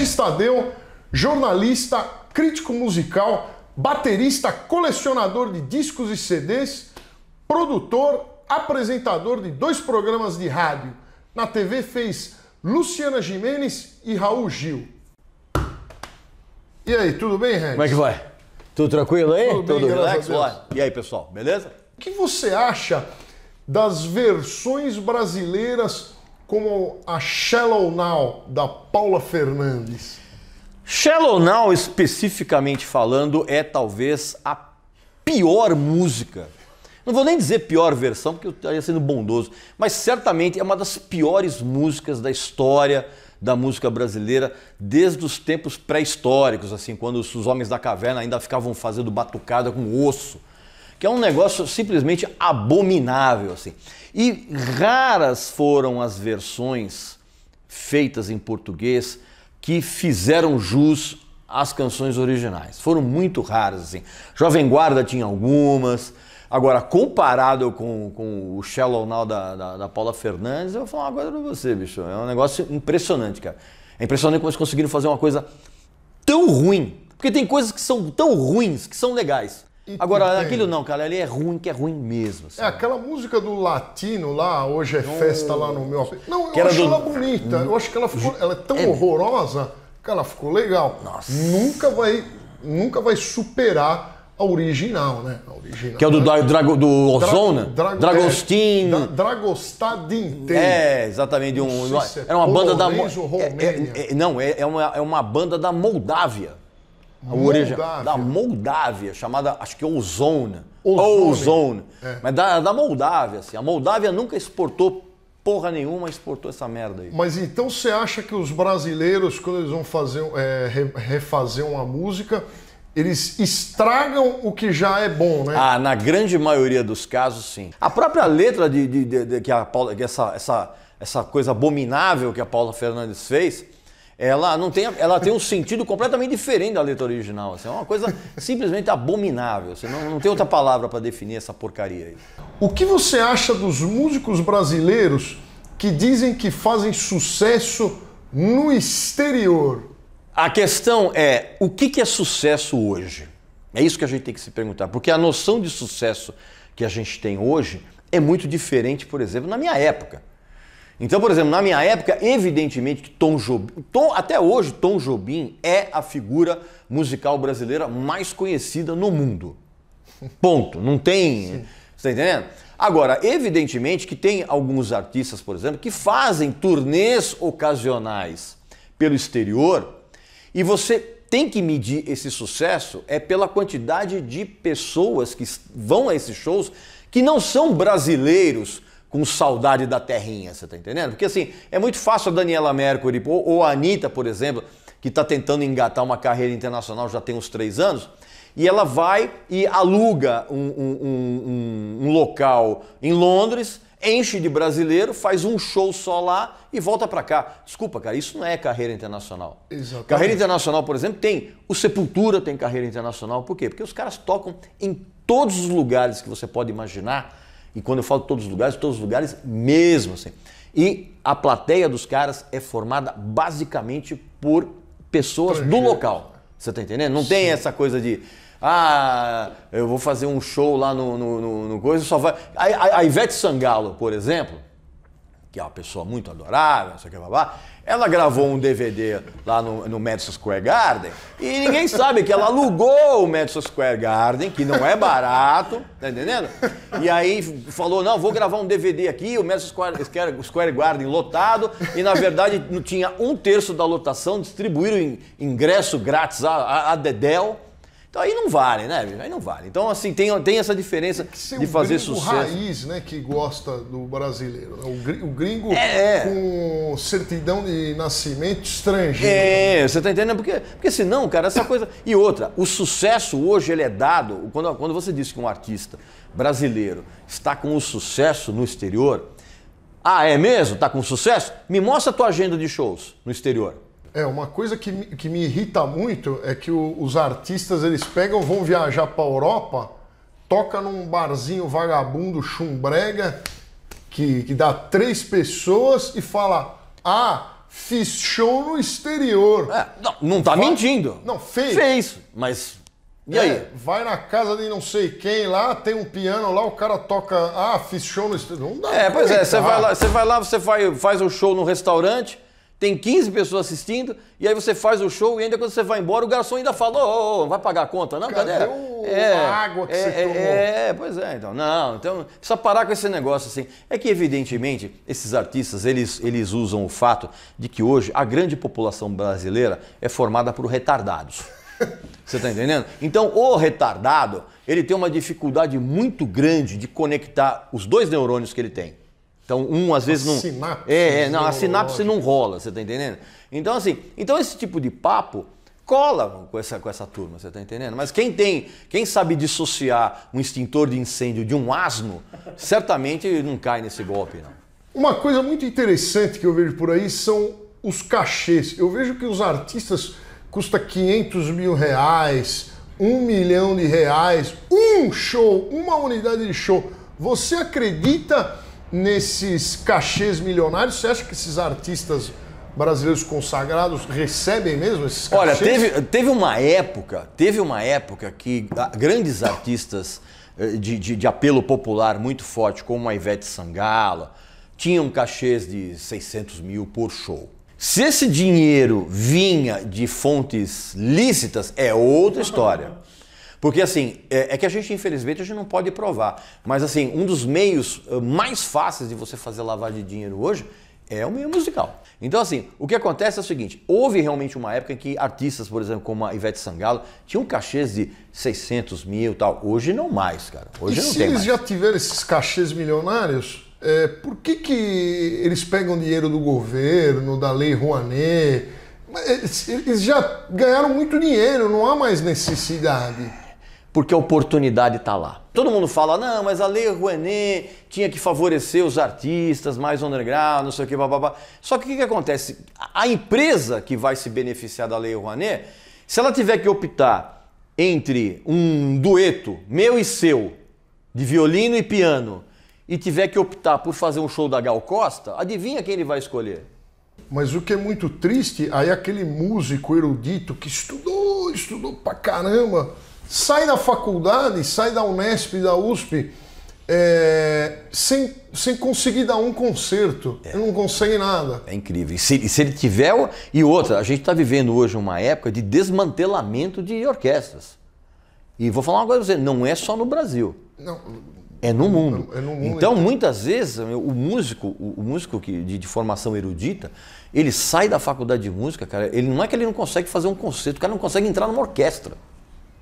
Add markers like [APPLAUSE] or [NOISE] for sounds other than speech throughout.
Regis Tadeu, jornalista, crítico musical, baterista, colecionador de discos e CDs, produtor, apresentador de dois programas de rádio. Na TV fez Luciana Jimenez e Raul Gil. E aí, tudo bem, Regis? Como é que vai? Tudo tranquilo aí? Tudo, tudo bem, relax? E aí, pessoal, beleza? O que você acha das versões brasileiras como a Shallow Now da Paula Fernandes? Shallow Now, especificamente falando, é talvez a pior música. Não vou nem dizer pior versão, porque eu estaria sendo bondoso, mas certamente é uma das piores músicas da história da música brasileira desde os tempos pré-históricos, assim, quando os homens da caverna ainda ficavam fazendo batucada com osso, que é um negócio simplesmente abominável, assim. E raras foram as versões feitas em português que fizeram jus às canções originais. Foram muito raras, assim. Jovem Guarda tinha algumas. Agora, comparado com, com o Shallow Now da, da, da Paula Fernandes, eu vou falar uma coisa pra você, bicho. É um negócio impressionante, cara. É impressionante como eles conseguiram fazer uma coisa tão ruim. Porque tem coisas que são tão ruins que são legais. Agora, tem. aquilo não, cara, ele é ruim, que é ruim mesmo. É aquela música do latino lá, hoje é festa lá no meu. Não, eu acho do... ela bonita. Eu acho que ela ficou. Ela é tão é... horrorosa que ela ficou legal. Nossa. Nunca vai, nunca vai superar a original, né? A original. Que é o do, né? Drago, do Ozona? Dra Drago, Dragostin. É, Dragostadin. É, exatamente. Um, se é era uma banda da. É, é, é, não, é, é, uma, é uma banda da Moldávia a origem da Moldávia, chamada, acho que é Ozone. Ozone. Ozone. É. Mas da, da Moldávia, assim. A Moldávia nunca exportou porra nenhuma, exportou essa merda aí. Mas então você acha que os brasileiros, quando eles vão fazer, é, refazer uma música, eles estragam o que já é bom, né? Ah, na grande maioria dos casos, sim. A própria letra de, de, de, de que, a Paula, que essa, essa, essa coisa abominável que a Paula Fernandes fez ela não tem, ela tem um sentido completamente diferente da letra original. Assim, é uma coisa simplesmente abominável. Assim, não, não tem outra palavra para definir essa porcaria aí. O que você acha dos músicos brasileiros que dizem que fazem sucesso no exterior? A questão é o que, que é sucesso hoje? É isso que a gente tem que se perguntar, porque a noção de sucesso que a gente tem hoje é muito diferente, por exemplo, na minha época. Então, por exemplo, na minha época, evidentemente que Tom Jobim, Tom, até hoje, Tom Jobim é a figura musical brasileira mais conhecida no mundo. Ponto. Não tem. Você está entendendo? Agora, evidentemente que tem alguns artistas, por exemplo, que fazem turnês ocasionais pelo exterior e você tem que medir esse sucesso é pela quantidade de pessoas que vão a esses shows que não são brasileiros com saudade da terrinha, você tá entendendo? Porque assim, é muito fácil a Daniela Mercury ou, ou a Anitta, por exemplo, que está tentando engatar uma carreira internacional já tem uns três anos, e ela vai e aluga um, um, um, um local em Londres, enche de brasileiro, faz um show só lá e volta para cá. Desculpa, cara, isso não é carreira internacional. Exatamente. Carreira internacional, por exemplo, tem. O Sepultura tem carreira internacional. Por quê? Porque os caras tocam em todos os lugares que você pode imaginar e quando eu falo todos os lugares, todos os lugares mesmo assim. E a plateia dos caras é formada basicamente por pessoas do local. Você tá entendendo? Não Sim. tem essa coisa de. Ah, eu vou fazer um show lá no, no, no, no coisa, só vai. A, a, a Ivete Sangalo, por exemplo, que é uma pessoa muito adorável, não sei o que, babá, ela gravou um DVD lá no, no Madison Square Garden e ninguém sabe que ela alugou o Madison Square Garden, que não é barato, tá entendendo? E aí falou: não, vou gravar um DVD aqui, o Madison Square, Square Garden lotado, e na verdade não tinha um terço da lotação, distribuíram ingresso grátis a, a, a Dedel. Então aí não vale, né? Aí não vale. Então, assim, tem, tem essa diferença de fazer gringo sucesso. raiz, né, que gosta do brasileiro. É o gringo, o é, gringo é. com certidão de nascimento estrangeiro. É, você tá entendendo? Porque, porque senão, cara, essa coisa. E outra, o sucesso hoje ele é dado. Quando, quando você diz que um artista brasileiro está com o sucesso no exterior. Ah, é mesmo? Tá com sucesso? Me mostra a tua agenda de shows no exterior. É, uma coisa que, que me irrita muito é que o, os artistas eles pegam, vão viajar para Europa, toca num barzinho vagabundo, chumbrega, que, que dá três pessoas e fala: Ah, fiz show no exterior. É, não, não tá mentindo. Não, fez. Fez, mas. E é, aí? Vai na casa de não sei quem lá, tem um piano lá, o cara toca. Ah, fiz show no exterior. Não dá. É, pois é, você vai lá, você vai lá, você vai, faz o um show no restaurante tem 15 pessoas assistindo, e aí você faz o show e ainda quando você vai embora, o garçom ainda fala, ô, oh, oh, vai pagar a conta, não, Cadê O... É, é, a água que é, você é, tomou. É, pois é, então, não, então, precisa parar com esse negócio assim. É que, evidentemente, esses artistas, eles, eles usam o fato de que hoje a grande população brasileira é formada por retardados. [LAUGHS] Você está entendendo? Então, o retardado, ele tem uma dificuldade muito grande de conectar os dois neurônios que ele tem então, um às vezes não. Sinapse. É, é não, a sinapse não rola, você tá entendendo? Então, assim, então esse tipo de papo cola com essa, com essa turma, você tá entendendo? Mas quem tem, quem sabe dissociar um extintor de incêndio de um asno, certamente não cai nesse golpe, não. Uma coisa muito interessante que eu vejo por aí são os cachês. Eu vejo que os artistas custa 500 mil reais, um milhão de reais, um show, uma unidade de show. Você acredita nesses cachês milionários? Você acha que esses artistas brasileiros consagrados recebem mesmo esses cachês? Olha, teve, teve uma época, teve uma época que ah, grandes artistas eh, de, de, de apelo popular muito forte, como a Ivete Sangala, tinham cachês de 600 mil por show. Se esse dinheiro vinha de fontes lícitas, é outra história. Porque assim, é, é, que a gente, infelizmente, a gente não pode provar. Mas assim, um dos meios eh, mais fáceis de você fazer lavagem de dinheiro hoje é o meio musical. Então, assim, o que acontece é o seguinte: houve realmente uma época em que artistas, por exemplo, como a Ivete Sangalo, tinham cachês de 600 mil e tal. Hoje não mais, cara. Hoje e não se tem. Se eles mais. já tiveram esses cachês milionários, é, por que, que eles pegam dinheiro do governo, da Lei Rouanet? Eles já ganharam muito dinheiro, não há mais necessidade porque a oportunidade está lá. Todo mundo fala, não, mas a Lei Rouenet tinha que favorecer os artistas mais underground, não sei o que, babá. Só que o que, que, acontece? A empresa que vai se beneficiar da Lei Rouenet, se ela tiver que optar entre um dueto meu e seu, de violino e piano, e tiver que optar por fazer um show da Gal Costa, adivinha quem ele vai escolher? Mas o que é muito triste, aí aquele músico erudito que estudou, estudou pra caramba, sai da faculdade, sai da Unesp, da USP, é, sem, sem conseguir dar um concerto. É. Não consegue nada. É incrível. E se, se ele tiver. E outra, a gente está vivendo hoje uma época de desmantelamento de orquestras. E vou falar uma coisa pra você: não é só no Brasil. Não. É no mundo. É no mundo então, então. muitas vezes, o músico, o músico que, de, de, formação erudita, ele sai da faculdade de música, cara, ele não é que ele não consegue fazer um concerto, o cara não consegue entrar numa orquestra.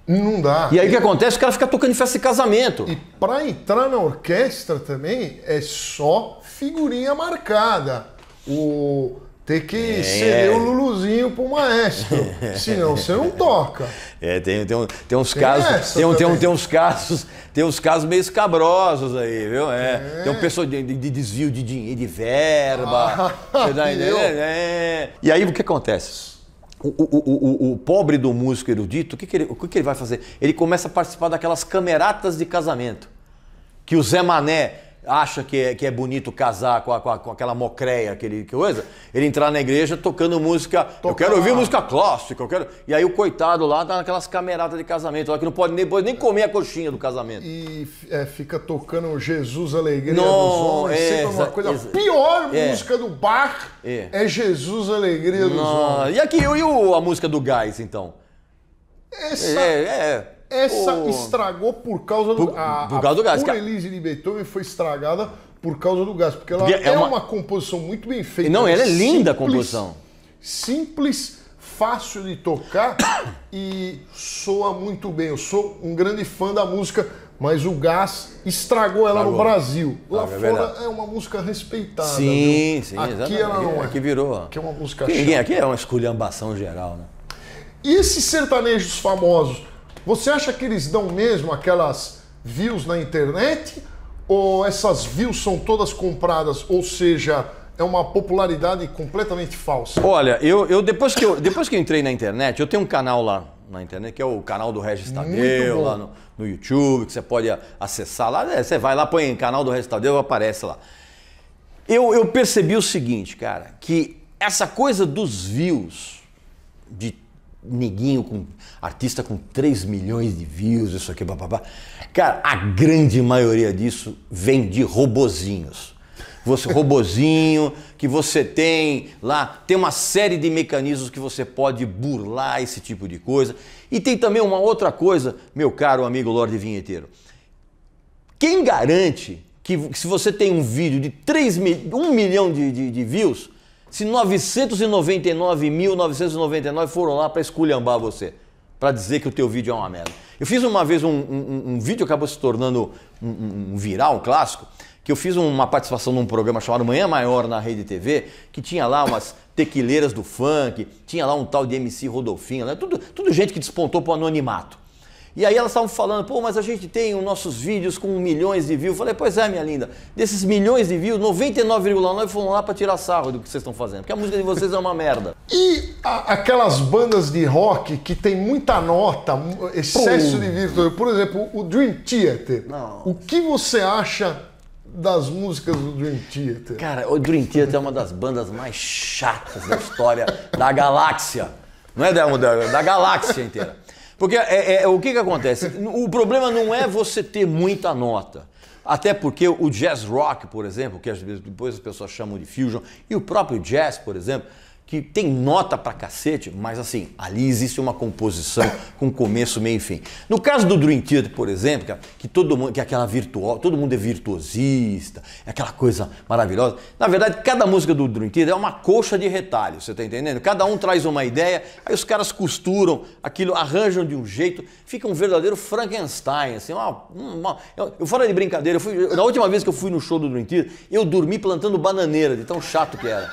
Não dá. E aí o que acontece? O cara fica tocando em festa de casamento. E para entrar na orquestra também é só figurinha marcada. O ter que é. ceder o Luluzinho pro maestro, [LAUGHS] senão você não toca. É, tem, tem, tem uns tem casos, tem, tem, tem uns casos, tem uns casos meio escabrosos aí, viu? É. é. Tem um pessoal de, de, desvio de dinheiro, de verba, ah, [LAUGHS] você tá entendendo? É, é. E aí o que acontece? O, o, o, o, pobre do músico erudito, o, que, que, ele, o que, que ele vai fazer? Ele começa a participar daquelas cameratas de casamento que o Zé Mané acha que é, que é bonito casar com, a, com, a, com aquela mocreia, aquele coisa, ele entrar na igreja tocando música. Tocar. Eu quero ouvir música clássica, eu quero. E aí o coitado lá tá naquelas cameratas de casamento, lá que não pode nem, pode nem comer a coxinha do casamento. E é, fica tocando Jesus Alegria não, dos Homens. É, uma coisa. pior é, música do bar é. é, Jesus Alegria dos não, Homens. E aqui, e o, a música do gás, então? Essa... É, é. Essa estragou por causa do, por, a, por causa do gás. A Elise de Beethoven foi estragada por causa do gás, porque ela porque é, é uma... composição muito bem feita. Não, ela é simples, linda a composição. Simples, fácil de tocar [COUGHS] e soa muito bem. Eu sou um grande fã da música, mas o gás estragou ela no Brasil. Ah, Lá é fora é, é, uma música respeitada. Sim, viu? sim, aqui exatamente. ela não é. Aqui virou. Aqui é uma música. Ninguém aqui é uma esculhambação geral, né? E esses sertanejos famosos você acha que eles dão mesmo aquelas views na internet? Ou essas views são todas compradas? Ou seja, é uma popularidade completamente falsa? Olha, eu, eu, depois, que eu depois que eu entrei na internet, eu tenho um canal lá na internet, que é o canal do Regis Tadeu, lá no, no, YouTube, que você pode acessar lá. Né? você vai lá, põe canal do Regis Tadeu, aparece lá. Eu, eu percebi o seguinte, cara, que essa coisa dos views, de neguinho com artista com 3 milhões de views, isso aqui, babá. Cara, a grande maioria disso vem de robozinhos. Você [LAUGHS] robozinho que você tem lá, tem uma série de mecanismos que você pode burlar esse tipo de coisa. E tem também uma outra coisa, meu caro amigo Lorde Vinheteiro. Quem garante que se você tem um vídeo de 3 mil, 1 milhão de, de, de views, se 999.999 foram lá para esculhambar você, para dizer que o teu vídeo é uma merda. Eu fiz uma vez um, um, um vídeo que acabou se tornando um, um, viral, um clássico, que eu fiz uma participação num programa chamado Manhã Maior na Rede TV, que tinha lá umas tequileiras do funk, tinha lá um tal de MC Rodolfinho, né? tudo, tudo gente que despontou para o anonimato. E aí elas estavam falando, pô, mas a gente tem os nossos vídeos com milhões de views. Eu falei, pois é, minha linda, desses milhões de views, 99,9 foram lá para tirar sarro do que vocês estão fazendo, porque a música de vocês é uma merda. [LAUGHS] E a, aquelas bandas de rock que tem muita nota, excesso de vírus, por exemplo, o Dream Theater. Não. O que você acha das músicas do Dream Theater? Cara, o Dream Theater é uma das bandas mais chatas da história da galáxia. Não é da, da, da galáxia inteira. Porque é, é, é, o que, que acontece? O problema não é você ter muita nota. Até porque o jazz rock, por exemplo, que depois as pessoas chamam de fusion, e o próprio jazz, por exemplo, que tem nota pra cacete, mas assim, ali existe uma composição com começo, meio e fim. No caso do Dream Theater, por exemplo, que todo mundo, que é aquela virtual, todo mundo é virtuosista, é aquela coisa maravilhosa. Na verdade, cada música do Dream Theater é uma coxa de retalho, você tá entendendo? Cada um traz uma ideia, aí os caras costuram aquilo, arranjam de um jeito, fica um verdadeiro Frankenstein, assim, uma, uma eu, eu fora de brincadeira, eu fui, na última vez que eu fui no show do Dream Theater, eu dormi plantando bananeira, de tão chato que era.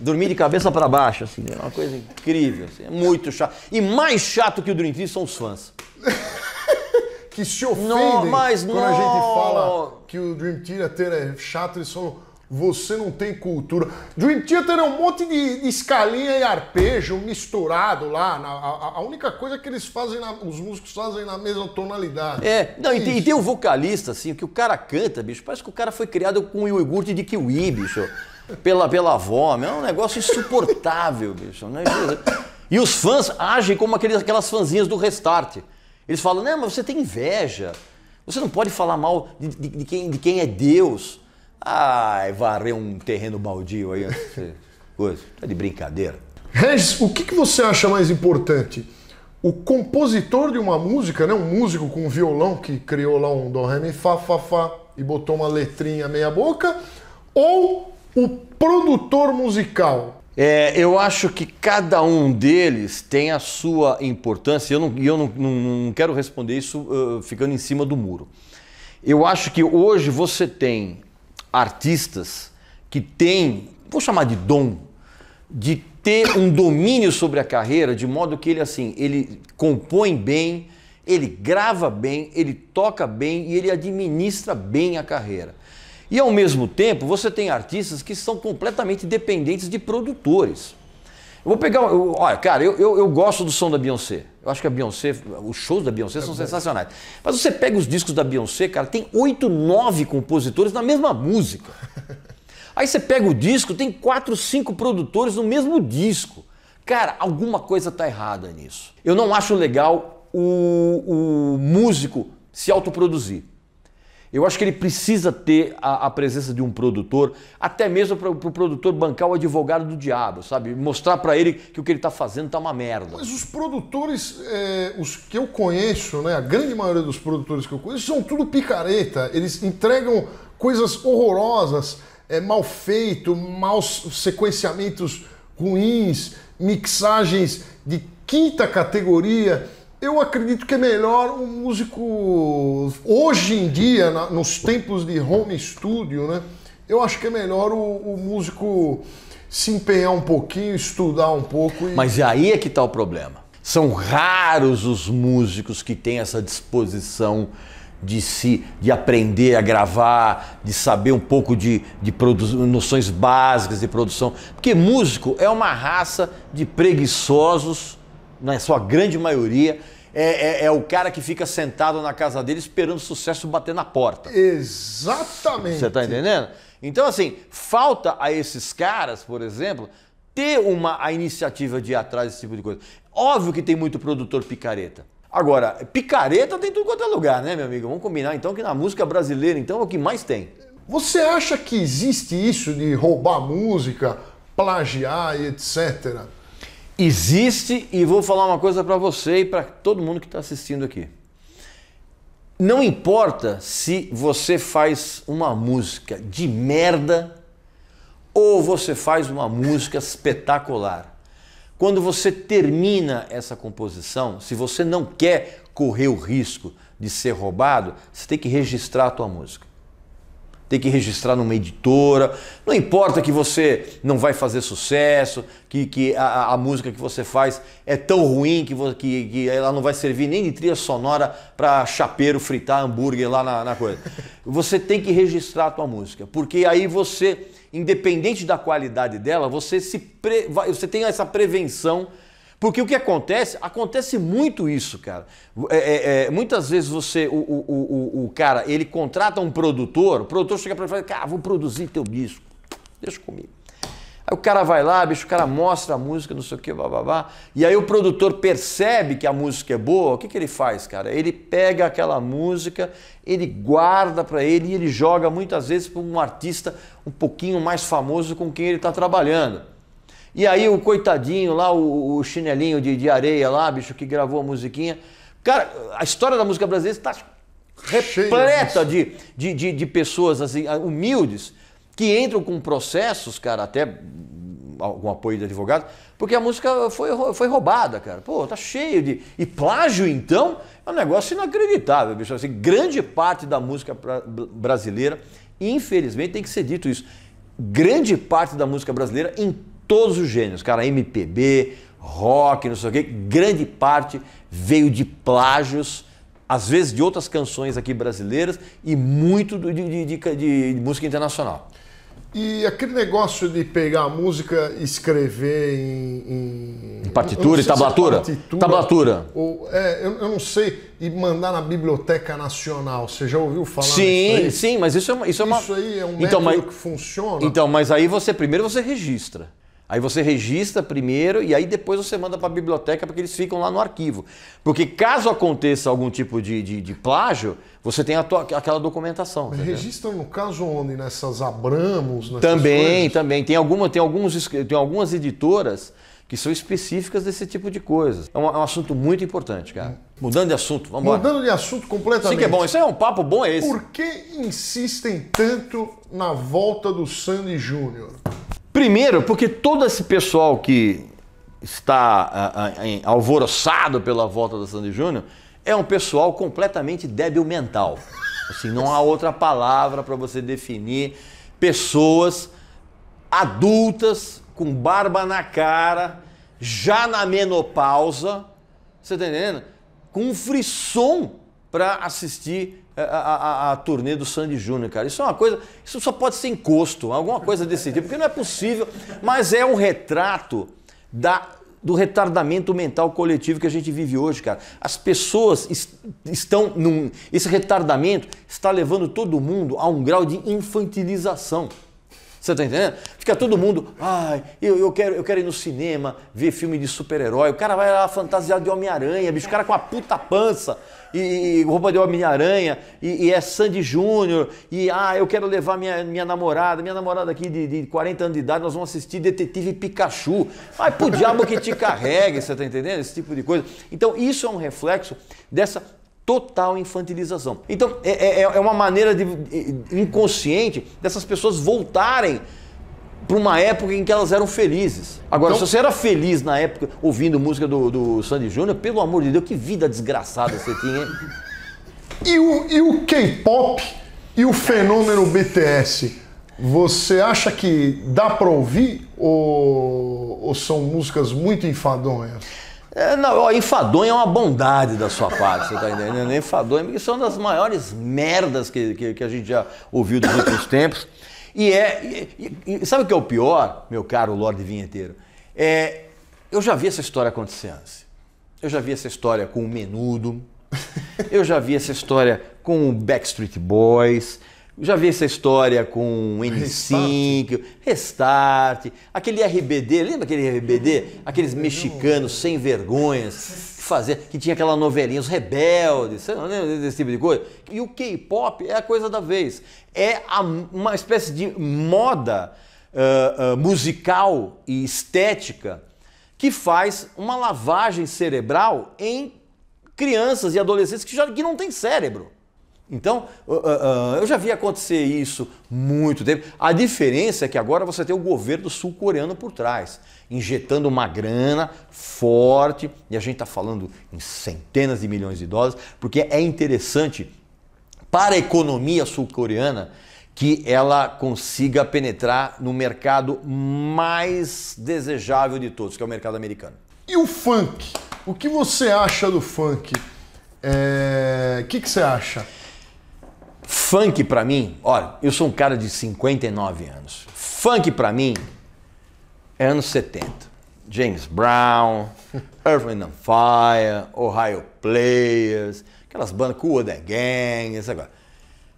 Dormir de cabeça para baixo, assim, né? é uma coisa incrível. Assim, é muito chato. E mais chato que o Dream Team são os fãs. [LAUGHS] que se ofendem não, mas quando não... a gente fala que o Dream Theater é, é chato, eles falam, você não tem cultura. Dream Theater é um monte de, de escalinha e arpejo misturado lá. Na, a, a, única coisa que eles fazem, na, os músicos fazem na mesma tonalidade. É, não, e, tem, e, tem, um vocalista, assim, que o cara canta, bicho, parece que o cara foi criado com iogurte de kiwi, bicho pela, pela avó. É um negócio insuportável, [LAUGHS] bicho. Né? E os fãs agem como aqueles, aquelas fãzinhas do Restart. Eles falam, não, mas você tem inveja. Você não pode falar mal de, de, de quem, de quem é Deus. Ai, varrer um terreno baldio aí. Coisa, tá de brincadeira. Regis, o que, que você acha mais importante? O compositor de uma música, né? um músico com violão que criou lá um do, ré, mi, fá, fá, fá e botou uma letrinha meia boca, ou o produtor musical? É, eu acho que cada um deles tem a sua importância, e eu, não, eu não, não, não quero responder isso uh, ficando em cima do muro. Eu acho que hoje você tem artistas que têm, vou chamar de dom, de ter um domínio sobre a carreira, de modo que ele assim, ele compõe bem, ele grava bem, ele toca bem e ele administra bem a carreira. E ao mesmo tempo, você tem artistas que são completamente dependentes de produtores. Eu vou pegar. Eu, olha, cara, eu, eu, eu, gosto do som da Beyoncé. Eu acho que a Beyoncé, os shows da Beyoncé é são é sensacionais. Mas você pega os discos da Beyoncé, cara, tem oito, nove compositores na mesma música. [LAUGHS] Aí você pega o disco, tem quatro, cinco produtores no mesmo disco. Cara, alguma coisa tá errada nisso. Eu não acho legal o, o músico se autoproduzir. Eu acho que ele precisa ter a, a presença de um produtor, até mesmo para o pro produtor bancar o advogado do diabo, sabe? Mostrar para ele que o que ele está fazendo está uma merda. Mas os produtores, é, os que eu conheço, né, a grande maioria dos produtores que eu conheço, são tudo picareta. Eles entregam coisas horrorosas, é, mal feito, maus sequenciamentos ruins, mixagens de quinta categoria eu acredito que é melhor um músico hoje em dia, na, nos tempos de home studio, né? Eu acho que é melhor o, o músico se empenhar um pouquinho, estudar um pouco. E... Mas aí é que está o problema. São raros os músicos que têm essa disposição de se de aprender a gravar, de saber um pouco de, de noções básicas de produção. Porque músico é uma raça de preguiçosos na né, sua grande maioria, é, é, é, o cara que fica sentado na casa dele esperando o sucesso bater na porta. Exatamente. Você está entendendo? Então, assim, falta a esses caras, por exemplo, ter uma a iniciativa de ir atrás desse tipo de coisa. Óbvio que tem muito produtor picareta. Agora, picareta tem tudo quanto é lugar, né, meu amigo? Vamos combinar então que na música brasileira, então, é o que mais tem. Você acha que existe isso de roubar música, plagiar e etc? Existe, e vou falar uma coisa para você e para todo mundo que está assistindo aqui. Não importa se você faz uma música de merda ou você faz uma música espetacular. Quando você termina essa composição, se você não quer correr o risco de ser roubado, você tem que registrar a tua música tem que registrar numa editora. Não importa que você não vai fazer sucesso, que, que a, a música que você faz é tão ruim que, que, que ela não vai servir nem de trilha sonora para chapeiro fritar hambúrguer lá na, na coisa. Você tem que registrar a tua música, porque aí você, independente da qualidade dela, você, se pre, você tem essa prevenção porque o que acontece, acontece muito isso, cara. É, é, é muitas vezes você, o, o, o, o, cara, ele contrata um produtor, o produtor chega para ele e fala, cara, vou produzir teu disco, deixa comigo. Aí o cara vai lá, bicho, o cara mostra a música, não sei o que, bababá. E aí o produtor percebe que a música é boa, o que, que ele faz, cara? Ele pega aquela música, ele guarda para ele e ele joga muitas vezes para um artista um pouquinho mais famoso com quem ele está trabalhando. E aí o coitadinho lá, o, o chinelinho de, de, areia lá, bicho, que gravou a musiquinha. Cara, a história da música brasileira está repleta de, de, de, de, pessoas assim, ah, humildes que entram com processos, cara, até algum apoio de advogado, porque a música foi, foi roubada, cara. Pô, tá cheio de. E plágio, então, é um negócio inacreditável, bicho. Assim, grande parte da música brasileira, infelizmente, tem que ser dito isso. Grande parte da música brasileira, em todos os gêneros, cara, MPB, rock, não sei o quê, grande parte veio de plágios, às vezes de outras canções aqui brasileiras e muito de, de, de, de música internacional. E aquele negócio de pegar a música e escrever em. em... partitura e é tablatura? É partitura? Tablatura. Ou, é, eu, eu, não sei. E mandar na Biblioteca Nacional. Você já ouviu falar Sim, sim, mas isso é uma. Isso, é uma... aí é um então, mas... que funciona. Então, mas aí você primeiro você registra. Aí você registra primeiro e aí depois você manda para a biblioteca porque eles ficam lá no arquivo. Porque caso aconteça algum tipo de, de, de plágio, você tem tua, aquela documentação. Mas registram no caso onde? Nessas Abramos? Nessas também, coisas? também. Tem, alguma, tem, alguns, tem algumas editoras que são específicas desse tipo de coisa. É um, é um assunto muito importante, cara. Mudando de assunto, vamos lá. Mudando de assunto completamente. Sim que é bom, isso é um papo bom é esse. Por que insistem tanto na volta do Sandy Júnior? Primeiro, porque todo esse pessoal que está ah, ah, alvoroçado pela volta da Sandy Júnior é um pessoal completamente débil mental. Assim, não há outra palavra para você definir pessoas adultas com barba na cara, já na menopausa, você tá entendendo? Com um frisson para assistir é, a, a, a, turnê do Sandy Júnior, cara. Isso é uma coisa, isso só pode ser encosto, alguma coisa desse tipo, porque não é possível, mas é um retrato da do retardamento mental coletivo que a gente vive hoje, cara. As pessoas est estão num. Esse retardamento está levando todo mundo a um grau de infantilização. Você tá entendendo? Fica todo mundo, ai, eu, eu, quero, eu quero ir no cinema ver filme de super-herói. O cara vai lá fantasiado de Homem-Aranha, bicho, o cara com a puta pança e, e roupa de Homem-Aranha, e, e, é Sandy Júnior, e ah, eu quero levar minha, minha namorada, minha namorada aqui de, de 40 anos de idade, nós vamos assistir Detetive Pikachu. Vai pro diabo que te carregue, você tá entendendo? Esse tipo de coisa. Então, isso é um reflexo dessa total infantilização. Então, é, é, é, é uma maneira de, inconsciente dessas pessoas voltarem para uma época em que elas eram felizes. Agora, então, se você era feliz na época ouvindo música do, do Sandy Júnior, pelo amor de Deus, que vida desgraçada você tinha, hein? [LAUGHS] E o, e o K-pop e o fenômeno BTS? Você acha que dá para ouvir ou, ou são músicas muito enfadonhas? É, não, ó, enfadonha é uma bondade da sua parte, você tá entendendo? [LAUGHS] Enfadonha, porque são das maiores merdas que, que, que a gente já ouviu dos últimos tempos. E é. E, e, sabe o que é o pior, meu caro Lorde Vinheteiro? É, eu já vi essa história acontecendo. Eu já vi essa história com o Menudo. eu já vi essa história com o Backstreet Boys. Já vi essa história com N5, Restart. Restart, aquele RBD, lembra aquele RBD? Aqueles mexicanos sem vergonhas que fazia, que tinha aquela novelinha, os rebeldes, você não lembra desse tipo de coisa? E o K-pop é a coisa da vez. É a, uma espécie de moda uh, uh, musical e estética que faz uma lavagem cerebral em crianças e adolescentes que já que não têm cérebro. Então, uh, uh, uh, eu já vi acontecer isso muito tempo. A diferença é que agora você tem o governo sul-coreano por trás, injetando uma grana forte, e a gente está falando em centenas de milhões de dólares, porque é interessante para a economia sul-coreana que ela consiga penetrar no mercado mais desejável de todos, que é o mercado americano. E o funk? O que você acha do funk? É, o é... que, que você acha? Funk para mim, olha, eu sou um cara de 59 anos. Funk para mim é anos 70. James Brown, [LAUGHS] Earth, Wind and Fire, Ohio Players, aquelas bandas Cool The Gang, essa coisa.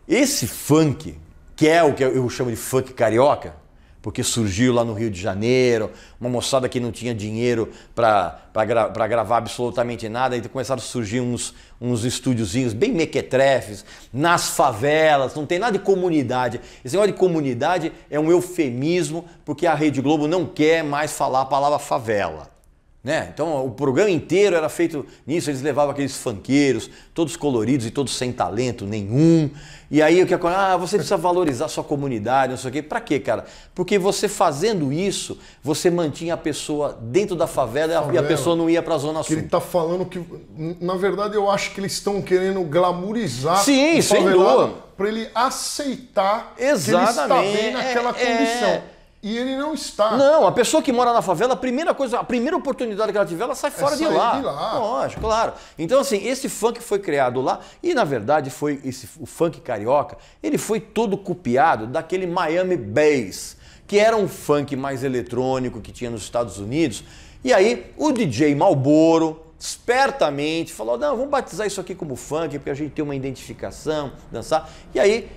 Esse funk, que é o que eu chamo de funk carioca, porque surgiu lá no Rio de Janeiro, uma moçada que não tinha dinheiro para gra gravar absolutamente nada, e começaram a surgir uns, uns estúdiozinhos bem mequetrefes, nas favelas, não tem nada de comunidade. Esse negócio de comunidade é um eufemismo, porque a Rede Globo não quer mais falar a palavra favela. Né? Então o programa inteiro era feito nisso, eles levavam aqueles fanqueiros, todos coloridos e todos sem talento nenhum. E aí o que acontece? Ah, você precisa valorizar sua comunidade, não sei o quê. Pra quê, cara? Porque você fazendo isso, você mantinha a pessoa dentro da favela, favela. e a pessoa não ia pra Zona Sul. Que ele tá falando que. Na verdade, eu acho que eles estão querendo glamourizar Sim, o sem dúvida. pra ele aceitar Exatamente. que ele está bem naquela é, é. condição. É... E ele não está. Não, a pessoa que mora na favela, a primeira coisa, a primeira oportunidade que ela tiver, ela sai é fora é de, lá. de lá. Lógico, claro. Então, assim, esse funk foi criado lá, e na verdade foi esse, o funk carioca, ele foi todo copiado daquele Miami Bass, que era um funk mais eletrônico que tinha nos Estados Unidos. E aí, o DJ Malboro, espertamente, falou: não, vamos batizar isso aqui como funk, porque a gente tem uma identificação, dançar. E aí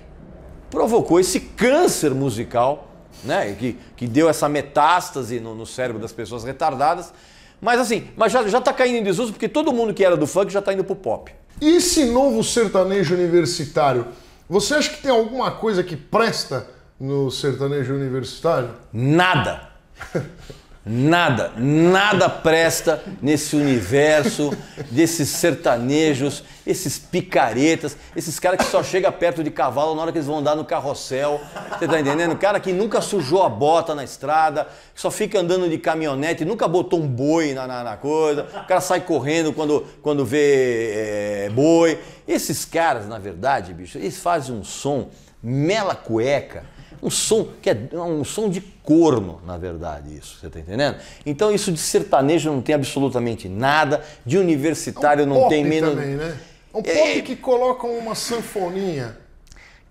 provocou esse câncer musical né? Que, que deu essa metástase no, no cérebro das pessoas retardadas. Mas assim, mas já, já tá caindo em desuso porque todo mundo que era do funk já tá indo pro pop. E esse novo sertanejo universitário, você acha que tem alguma coisa que presta no sertanejo universitário? Nada! [LAUGHS] Nada, nada presta nesse universo desses sertanejos, esses picaretas, esses caras que só chega perto de cavalo na hora que eles vão andar no carrossel. Você tá entendendo? Cara que nunca sujou a bota na estrada, que só fica andando de caminhonete, nunca botou um boi na, na, na coisa. O cara sai correndo quando, quando vê é, boi. Esses caras, na verdade, bicho, eles fazem um som mela cueca um som que é um som de corno, na verdade, isso. Você está entendendo? Então, isso de sertanejo não tem absolutamente nada, de universitário é um não tem menos. Também, né? É um é, pop é... que colocam uma sanfoninha.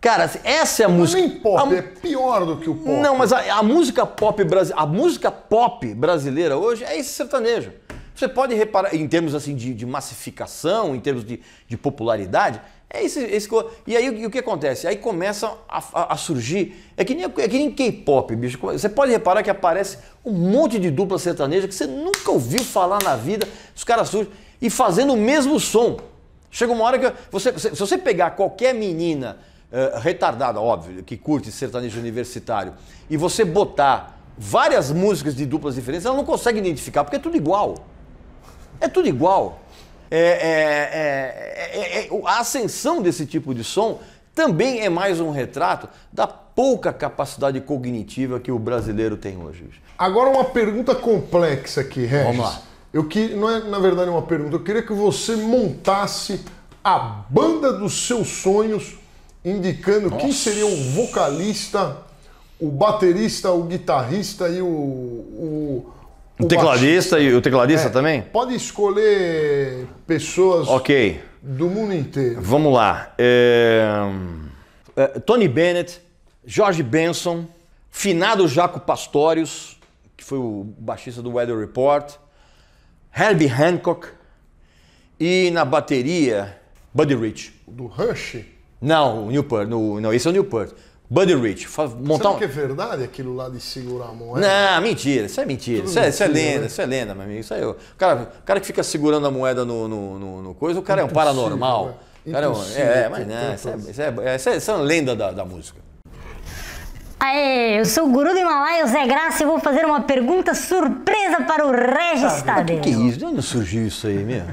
Cara, assim, essa é a não música. Nem pop, a... é pior do que o pop. Não, mas a, a música pop brasileira, a música pop brasileira hoje é esse sertanejo. Você pode reparar, em termos assim de, de massificação, em termos de, de popularidade, é esse, é esse, e aí o que acontece? Aí começa a, a, a surgir. É que nem, é que nem K-pop, bicho. Você pode reparar que aparece um monte de dupla sertaneja que você nunca ouviu falar na vida. Os caras surgem e fazendo o mesmo som. Chega uma hora que. Você, se você pegar qualquer menina uh, retardada, óbvio, que curte sertanejo universitário, e você botar várias músicas de duplas diferentes, ela não consegue identificar, porque é tudo igual. É tudo igual é, é, é, é, é a ascensão desse tipo de som também é mais um retrato da pouca capacidade cognitiva que o brasileiro tem hoje. Agora uma pergunta complexa aqui, Regis. Vamos lá. Eu que não é na verdade uma pergunta, eu queria que você montasse a banda dos seus sonhos, indicando Nossa. quem seria o vocalista, o baterista, o guitarrista e o, o o, tecladista e o tecladista é, também? Pode escolher pessoas okay. do mundo inteiro. Vamos lá. É... é Tony Bennett, George Benson, finado Jaco Pastorius, que foi o baixista do Weather Report, Herbie Hancock e na bateria Buddy Rich. Do Rush? Não, o Newport. No, não, esse é o Newport. Buddy Rich. Montar Sabe um... que é verdade aquilo lá de segurar a moeda? É? Não, mentira, isso é mentira. Isso é, isso é, lenda, né? isso é lenda, meu amigo. Isso aí, é o, cara, o cara que fica segurando a moeda no, no, no, no coisa, o cara Impossível, é um paranormal. Né? Cara é, um, é, é, mas não, isso é, isso é, é, isso é, isso é uma lenda da, da música. Aê, eu sou o guru do Himalaia, o Zé Graça, e vou fazer uma pergunta surpresa para o Regis ah, Tadeu. O que, que é isso? De onde surgiu isso aí mesmo?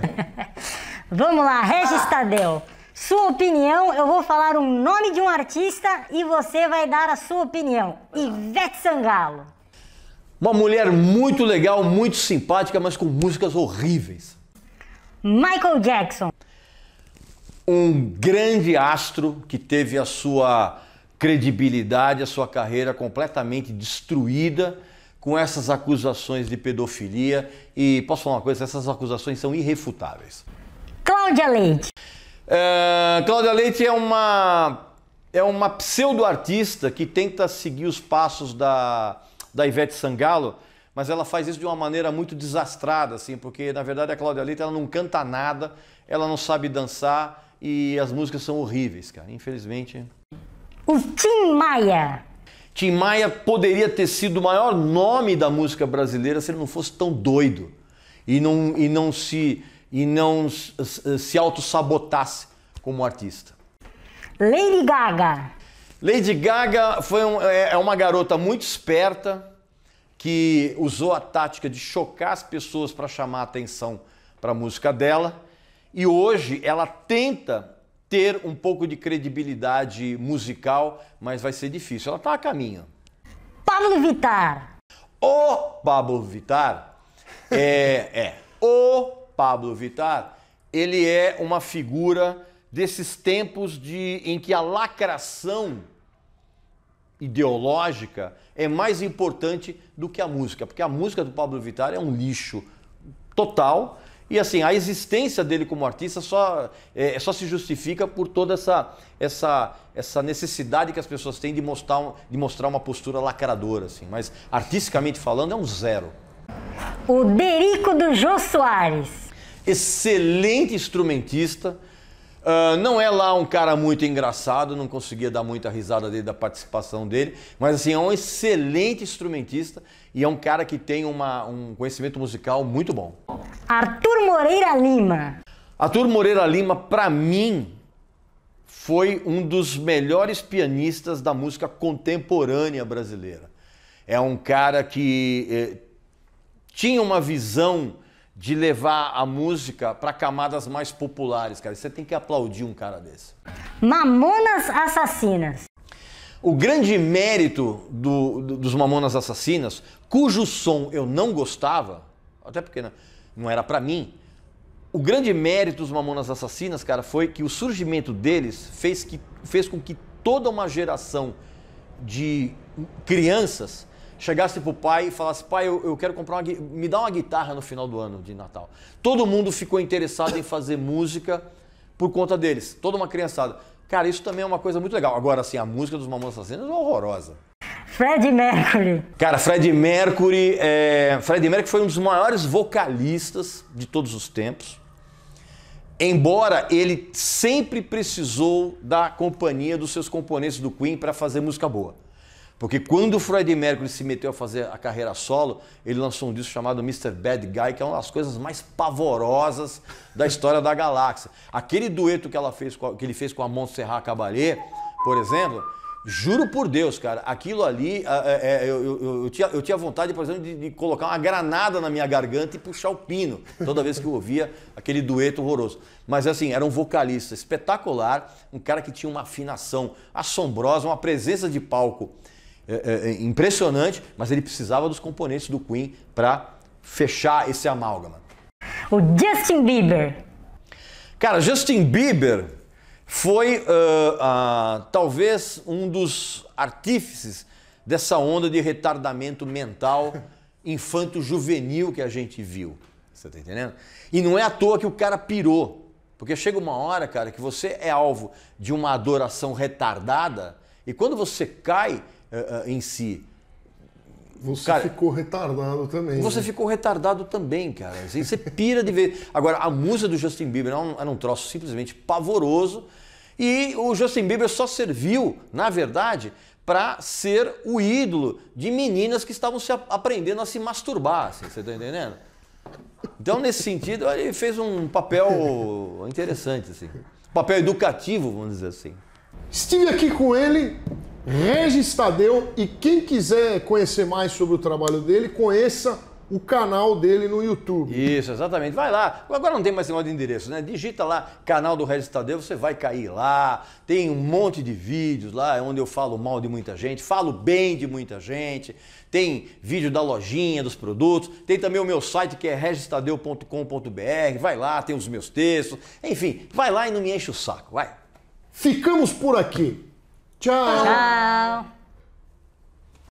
[LAUGHS] Vamos lá, Regis ah. Tadeu sua opinião, eu vou falar o nome de um artista e você vai dar a sua opinião. Ivete Sangalo. Uma mulher muito legal, muito simpática, mas com músicas horríveis. Michael Jackson. Um grande astro que teve a sua credibilidade, a sua carreira completamente destruída com essas acusações de pedofilia. E posso falar uma coisa? Essas acusações são irrefutáveis. Cláudia Leite. Uh, Cláudia Leite é uma, é uma pseudo-artista que tenta seguir os passos da, da Ivete Sangalo, mas ela faz isso de uma maneira muito desastrada, assim, porque na verdade a Cláudia Leite ela não canta nada, ela não sabe dançar e as músicas são horríveis, cara, infelizmente. O Tim Maia. Tim Maia poderia ter sido o maior nome da música brasileira se ele não fosse tão doido e não, e não se e não se auto-sabotasse como artista. Lady Gaga. Lady Gaga foi um, é, é uma garota muito esperta que usou a tática de chocar as pessoas para chamar a atenção para a música dela. E hoje ela tenta ter um pouco de credibilidade musical, mas vai ser difícil. Ela está a caminho. Pablo Vitar. O Pablo Vitar é, é o Pablo Vittar, ele é uma figura desses tempos de, em que a lacração ideológica é mais importante do que a música, porque a música do Pablo Vittar é um lixo total. E assim, a existência dele como artista só, é, só se justifica por toda essa, essa, essa necessidade que as pessoas têm de mostrar, de mostrar uma postura lacradora. Assim. Mas artisticamente falando, é um zero. O Derico do Jô Soares. Excelente instrumentista. Uh, não é lá um cara muito engraçado, não conseguia dar muita risada dele, da participação dele, mas assim, é um excelente instrumentista e é um cara que tem uma, um conhecimento musical muito bom. Arthur Moreira Lima. Arthur Moreira Lima, para mim, foi um dos melhores pianistas da música contemporânea brasileira. É um cara que eh, tinha uma visão de levar a música para camadas mais populares, cara. Você tem que aplaudir um cara desse. Mamonas Assassinas. O grande mérito do, do, dos Mamonas Assassinas, cujo som eu não gostava, até porque não, não era para mim, o grande mérito dos Mamonas Assassinas, cara, foi que o surgimento deles fez, que, fez com que toda uma geração de crianças chegasse pro pai e falasse: pai, eu, eu quero comprar uma. me dá uma guitarra no final do ano de Natal. Todo mundo ficou interessado em fazer música por conta deles, toda uma criançada. Cara, isso também é uma coisa muito legal. Agora, assim, a música dos Mamonas Assassinos é horrorosa. Fred Mercury. Cara, Fred Mercury, é... Fred Mercury foi um dos maiores vocalistas de todos os tempos. Embora ele sempre precisou da companhia dos seus componentes do Queen para fazer música boa. Porque quando o Freud Mercury se meteu a fazer a carreira solo, ele lançou um disco chamado Mr. Bad Guy, que é uma das coisas mais pavorosas da história da galáxia. Aquele dueto que, ela fez, que ele fez com a Montserrat Caballé, por exemplo, juro por Deus, cara, aquilo ali, é, é, eu, eu, eu, tinha, eu tinha vontade, por exemplo, de, de colocar uma granada na minha garganta e puxar o pino, toda vez que eu ouvia aquele dueto horroroso. Mas assim, era um vocalista espetacular, um cara que tinha uma afinação assombrosa, uma presença de palco é, é, é, impressionante, mas ele precisava dos componentes do Queen para fechar esse amálgama. O Justin Bieber. Cara, Justin Bieber foi uh, uh, talvez um dos artífices dessa onda de retardamento mental [LAUGHS] infanto-juvenil que a gente viu. Você tá entendendo? E não é à toa que o cara pirou. Porque chega uma hora, cara, que você é alvo de uma adoração retardada e quando você cai, uh, uh, em si. Você cara, ficou retardado também. Você né? ficou retardado também, cara. Assim, você pira de ver. Agora, a música do Justin Bieber era é um, era um troço simplesmente pavoroso. E o Justin Bieber só serviu, na verdade, para ser o ídolo de meninas que estavam se aprendendo a se masturbar. Assim, você tá entendendo? Então, nesse sentido, ele fez um papel interessante, assim. Papel educativo, vamos dizer assim. Estive aqui com ele, Regis Tadeu e quem quiser conhecer mais sobre o trabalho dele, conheça o canal dele no YouTube. Isso, exatamente. Vai lá. Agora não tem mais negócio de endereço, né? Digita lá canal do Regis Tadeu, você vai cair lá. Tem um monte de vídeos lá é onde eu falo mal de muita gente, falo bem de muita gente. Tem vídeo da lojinha, dos produtos. Tem também o meu site que é registadeu.com.br. Vai lá, tem os meus textos. Enfim, vai lá e não me enche o saco. Vai. Ficamos por aqui. Tchau. Tchau.